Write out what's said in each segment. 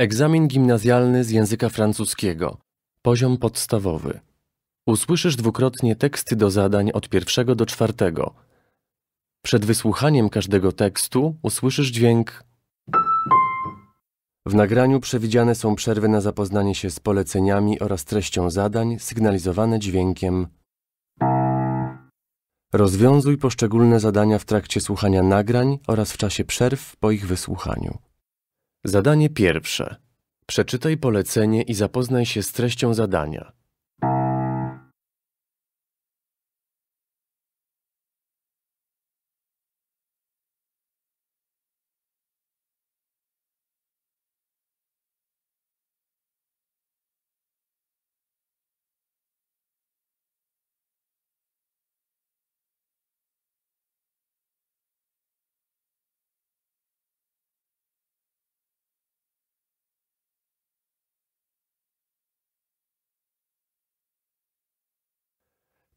Egzamin gimnazjalny z języka francuskiego. Poziom podstawowy. Usłyszysz dwukrotnie teksty do zadań od pierwszego do czwartego. Przed wysłuchaniem każdego tekstu usłyszysz dźwięk. W nagraniu przewidziane są przerwy na zapoznanie się z poleceniami oraz treścią zadań, sygnalizowane dźwiękiem. Rozwiązuj poszczególne zadania w trakcie słuchania nagrań oraz w czasie przerw po ich wysłuchaniu. Zadanie pierwsze. Przeczytaj polecenie i zapoznaj się z treścią zadania.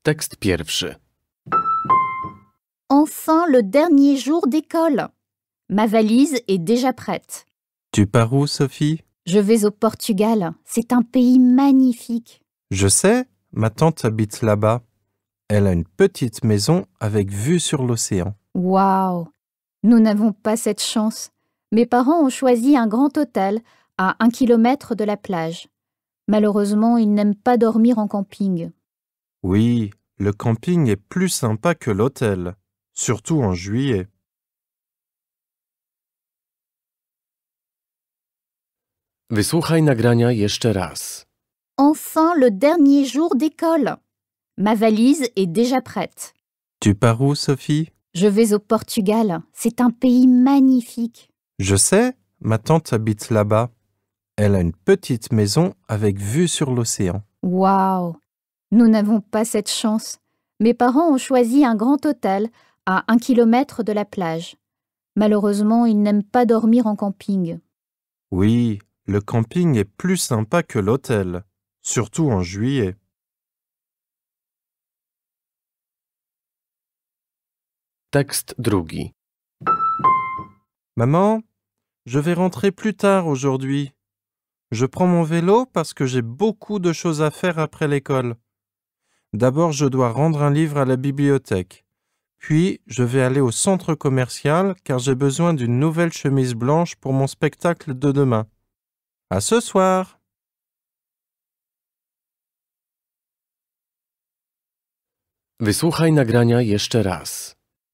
Texte Enfin le dernier jour d'école. Ma valise est déjà prête. Tu pars où, Sophie Je vais au Portugal. C'est un pays magnifique. Je sais, ma tante habite là-bas. Elle a une petite maison avec vue sur l'océan. Waouh Nous n'avons pas cette chance. Mes parents ont choisi un grand hôtel à un kilomètre de la plage. Malheureusement, ils n'aiment pas dormir en camping. Oui, le camping est plus sympa que l'hôtel, surtout en juillet. Enfin le dernier jour d'école. Ma valise est déjà prête. Tu pars où, Sophie Je vais au Portugal. C'est un pays magnifique. Je sais, ma tante habite là-bas. Elle a une petite maison avec vue sur l'océan. Waouh nous n'avons pas cette chance. Mes parents ont choisi un grand hôtel à un kilomètre de la plage. Malheureusement, ils n'aiment pas dormir en camping. Oui, le camping est plus sympa que l'hôtel, surtout en juillet. Texte drugi. Maman, je vais rentrer plus tard aujourd'hui. Je prends mon vélo parce que j'ai beaucoup de choses à faire après l'école. D'abord, je dois rendre un livre à la bibliothèque. Puis, je vais aller au centre commercial car j'ai besoin d'une nouvelle chemise blanche pour mon spectacle de demain. À ce soir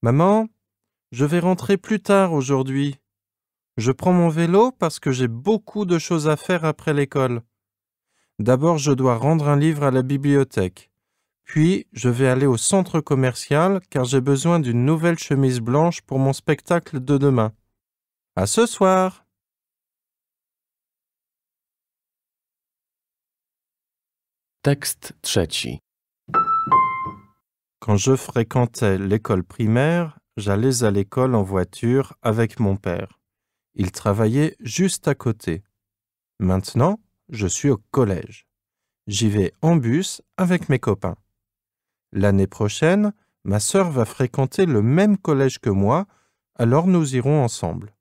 Maman, je vais rentrer plus tard aujourd'hui. Je prends mon vélo parce que j'ai beaucoup de choses à faire après l'école. D'abord, je dois rendre un livre à la bibliothèque. Puis, je vais aller au centre commercial car j'ai besoin d'une nouvelle chemise blanche pour mon spectacle de demain. À ce soir! Texte 3 Quand je fréquentais l'école primaire, j'allais à l'école en voiture avec mon père. Il travaillait juste à côté. Maintenant, je suis au collège. J'y vais en bus avec mes copains. L'année prochaine, ma sœur va fréquenter le même collège que moi, alors nous irons ensemble.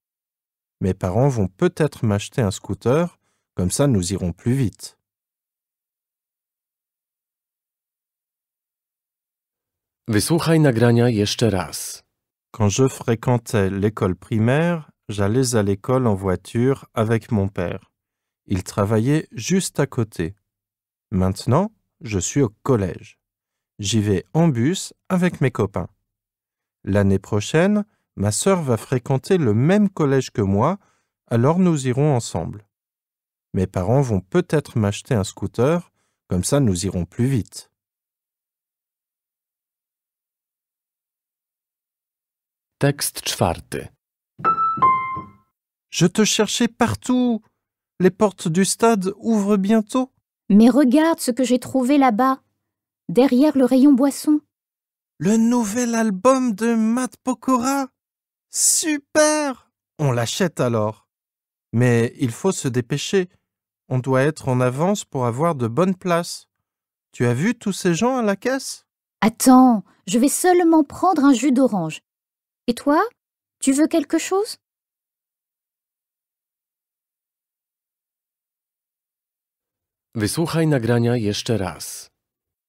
Mes parents vont peut-être m'acheter un scooter, comme ça nous irons plus vite. nagrania jeszcze raz. Quand je fréquentais l'école primaire, j'allais à l'école en voiture avec mon père. Il travaillait juste à côté. Maintenant, je suis au collège j'y vais en bus avec mes copains. L'année prochaine, ma sœur va fréquenter le même collège que moi, alors nous irons ensemble. Mes parents vont peut-être m'acheter un scooter, comme ça nous irons plus vite. Texte 4 Je te cherchais partout. Les portes du stade ouvrent bientôt. Mais regarde ce que j'ai trouvé là-bas derrière le rayon boisson. Le nouvel album de Matt Pokora Super On l'achète alors. Mais il faut se dépêcher. On doit être en avance pour avoir de bonnes places. Tu as vu tous ces gens à la caisse Attends, je vais seulement prendre un jus d'orange. Et toi, tu veux quelque chose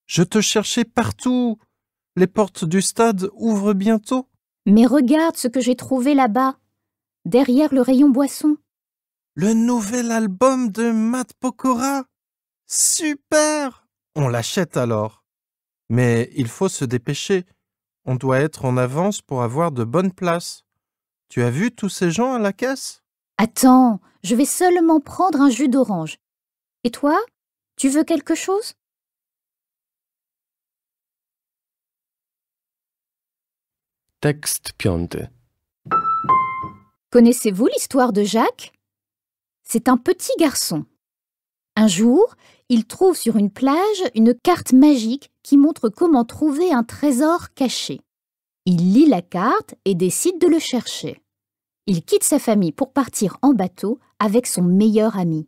je te cherchais partout. Les portes du stade ouvrent bientôt. Mais regarde ce que j'ai trouvé là-bas, derrière le rayon boisson. Le nouvel album de Matt Pokora. Super. On l'achète alors. Mais il faut se dépêcher. On doit être en avance pour avoir de bonnes places. Tu as vu tous ces gens à la caisse Attends, je vais seulement prendre un jus d'orange. Et toi Tu veux quelque chose Texte Connaissez-vous l'histoire de Jacques C'est un petit garçon. Un jour, il trouve sur une plage une carte magique qui montre comment trouver un trésor caché. Il lit la carte et décide de le chercher. Il quitte sa famille pour partir en bateau avec son meilleur ami.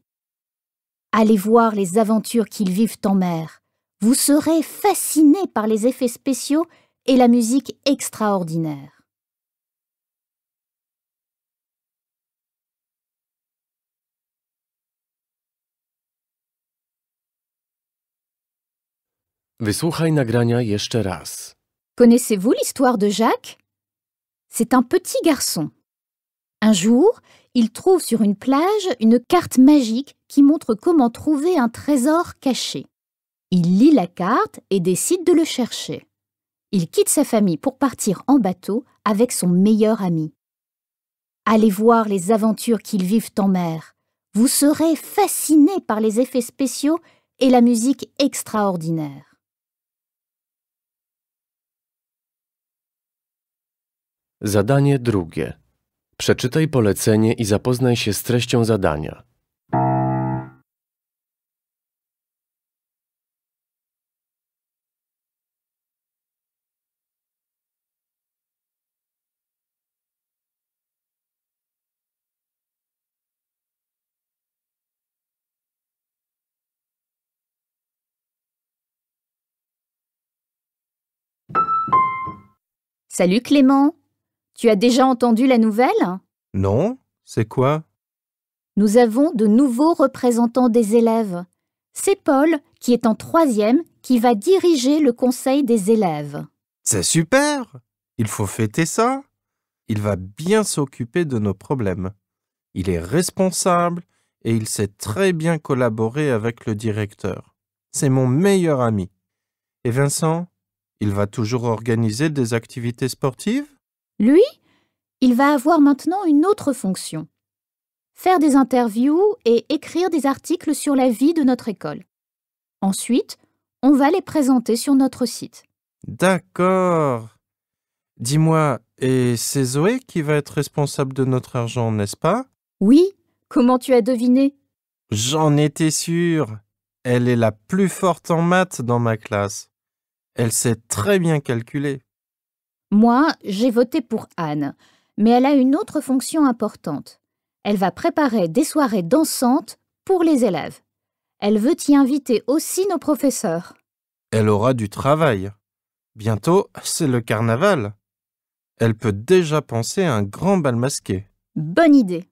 Allez voir les aventures qu'ils vivent en mer. Vous serez fasciné par les effets spéciaux et la musique extraordinaire. Connaissez-vous l'histoire de Jacques C'est un petit garçon. Un jour, il trouve sur une plage une carte magique qui montre comment trouver un trésor caché. Il lit la carte et décide de le chercher il quitte sa famille pour partir en bateau avec son meilleur ami. Allez voir les aventures qu'ils vivent en mer. Vous serez fasciné par les effets spéciaux et la musique extraordinaire. Zadanie drugie. Przeczytaj polecenie i zapoznaj się z treścią zadania. Salut Clément Tu as déjà entendu la nouvelle Non, c'est quoi Nous avons de nouveaux représentants des élèves. C'est Paul, qui est en troisième, qui va diriger le conseil des élèves. C'est super Il faut fêter ça Il va bien s'occuper de nos problèmes. Il est responsable et il sait très bien collaborer avec le directeur. C'est mon meilleur ami. Et Vincent, il va toujours organiser des activités sportives Lui, il va avoir maintenant une autre fonction. Faire des interviews et écrire des articles sur la vie de notre école. Ensuite, on va les présenter sur notre site. D'accord. Dis-moi, et c'est Zoé qui va être responsable de notre argent, n'est-ce pas Oui, comment tu as deviné J'en étais sûre. Elle est la plus forte en maths dans ma classe. Elle sait très bien calculer. Moi, j'ai voté pour Anne, mais elle a une autre fonction importante. Elle va préparer des soirées dansantes pour les élèves. Elle veut y inviter aussi nos professeurs. Elle aura du travail. Bientôt, c'est le carnaval. Elle peut déjà penser à un grand bal masqué. Bonne idée.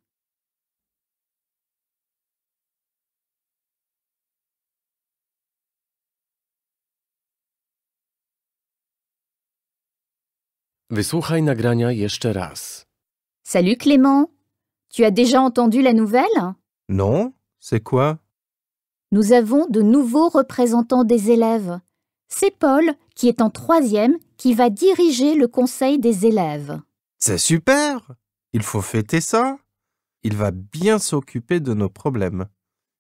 Salut Clément. Tu as déjà entendu la nouvelle Non C'est quoi Nous avons de nouveaux représentants des élèves. C'est Paul, qui est en troisième, qui va diriger le conseil des élèves. C'est super Il faut fêter ça. Il va bien s'occuper de nos problèmes.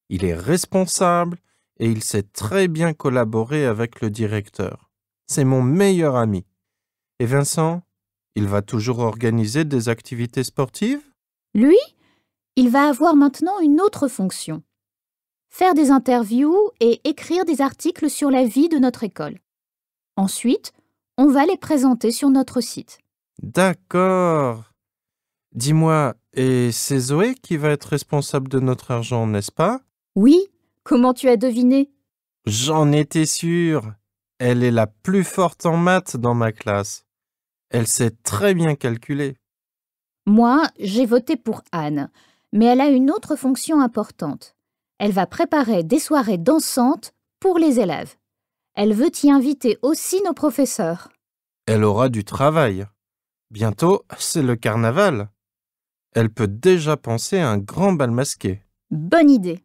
Il est responsable et il sait très bien collaborer avec le directeur. C'est mon meilleur ami. Et Vincent, il va toujours organiser des activités sportives Lui, il va avoir maintenant une autre fonction. Faire des interviews et écrire des articles sur la vie de notre école. Ensuite, on va les présenter sur notre site. D'accord. Dis-moi, et c'est Zoé qui va être responsable de notre argent, n'est-ce pas Oui, comment tu as deviné J'en étais sûre. Elle est la plus forte en maths dans ma classe. Elle sait très bien calculer. Moi, j'ai voté pour Anne, mais elle a une autre fonction importante. Elle va préparer des soirées dansantes pour les élèves. Elle veut y inviter aussi nos professeurs. Elle aura du travail. Bientôt, c'est le carnaval. Elle peut déjà penser à un grand bal masqué. Bonne idée.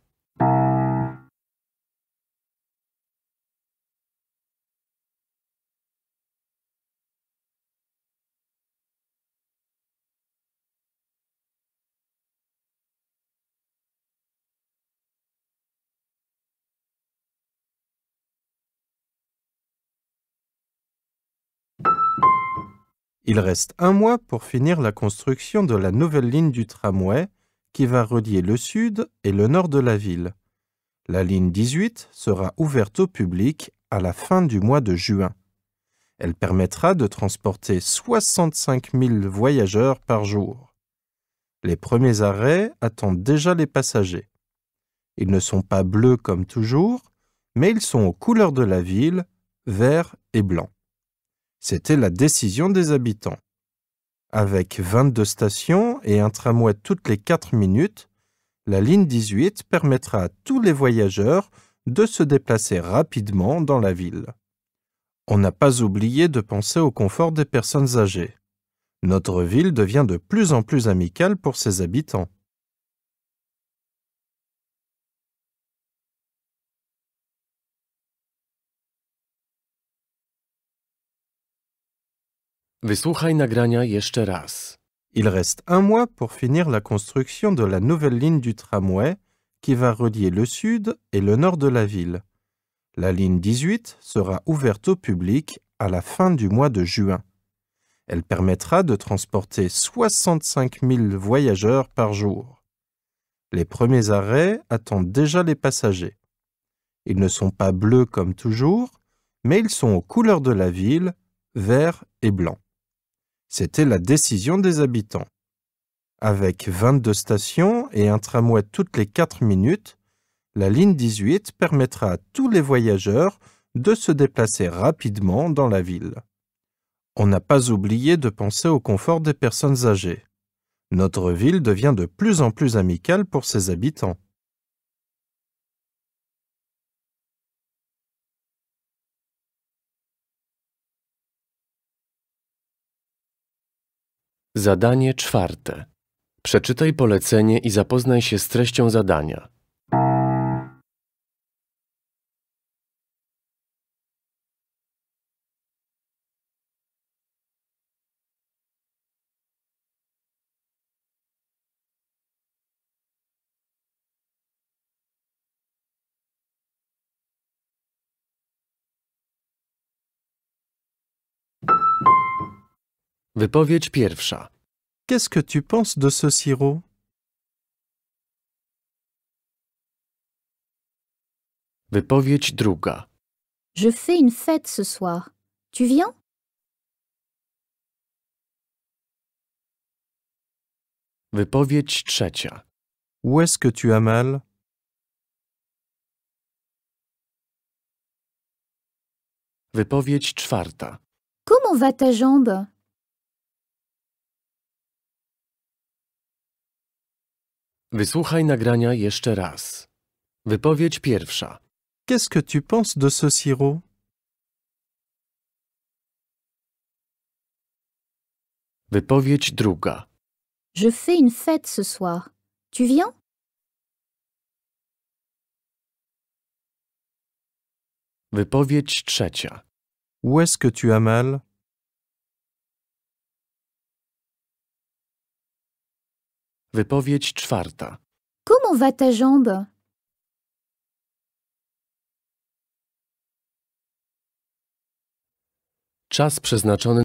Il reste un mois pour finir la construction de la nouvelle ligne du tramway qui va relier le sud et le nord de la ville. La ligne 18 sera ouverte au public à la fin du mois de juin. Elle permettra de transporter 65 000 voyageurs par jour. Les premiers arrêts attendent déjà les passagers. Ils ne sont pas bleus comme toujours, mais ils sont aux couleurs de la ville, vert et blanc. C'était la décision des habitants. Avec 22 stations et un tramway toutes les 4 minutes, la ligne 18 permettra à tous les voyageurs de se déplacer rapidement dans la ville. On n'a pas oublié de penser au confort des personnes âgées. Notre ville devient de plus en plus amicale pour ses habitants. Il reste un mois pour finir la construction de la nouvelle ligne du tramway qui va relier le sud et le nord de la ville. La ligne 18 sera ouverte au public à la fin du mois de juin. Elle permettra de transporter 65 000 voyageurs par jour. Les premiers arrêts attendent déjà les passagers. Ils ne sont pas bleus comme toujours, mais ils sont aux couleurs de la ville, vert et blanc. C'était la décision des habitants. Avec 22 stations et un tramway toutes les 4 minutes, la ligne 18 permettra à tous les voyageurs de se déplacer rapidement dans la ville. On n'a pas oublié de penser au confort des personnes âgées. Notre ville devient de plus en plus amicale pour ses habitants. Zadanie czwarte. Przeczytaj polecenie i zapoznaj się z treścią zadania. Wypowiedź pierwsza. Qu'est-ce que tu penses de ce sirop Wypowiedź druga. Je fais une fête ce soir. Tu viens Wypowiedź trzecia. Où est-ce que tu as mal Wypowiedź czwarta. Comment va ta jambe Wysłuchaj nagrania jeszcze raz. Wypowiedź pierwsza. Qu'est-ce que tu penses de ce sirop? Wypowiedź druga. Je fais une fête ce soir. Tu viens? Wypowiedź trzecia. Où est-ce que tu as mal? Wypowiedź czwarta. Comment va ta jambe? Czas przeznaczony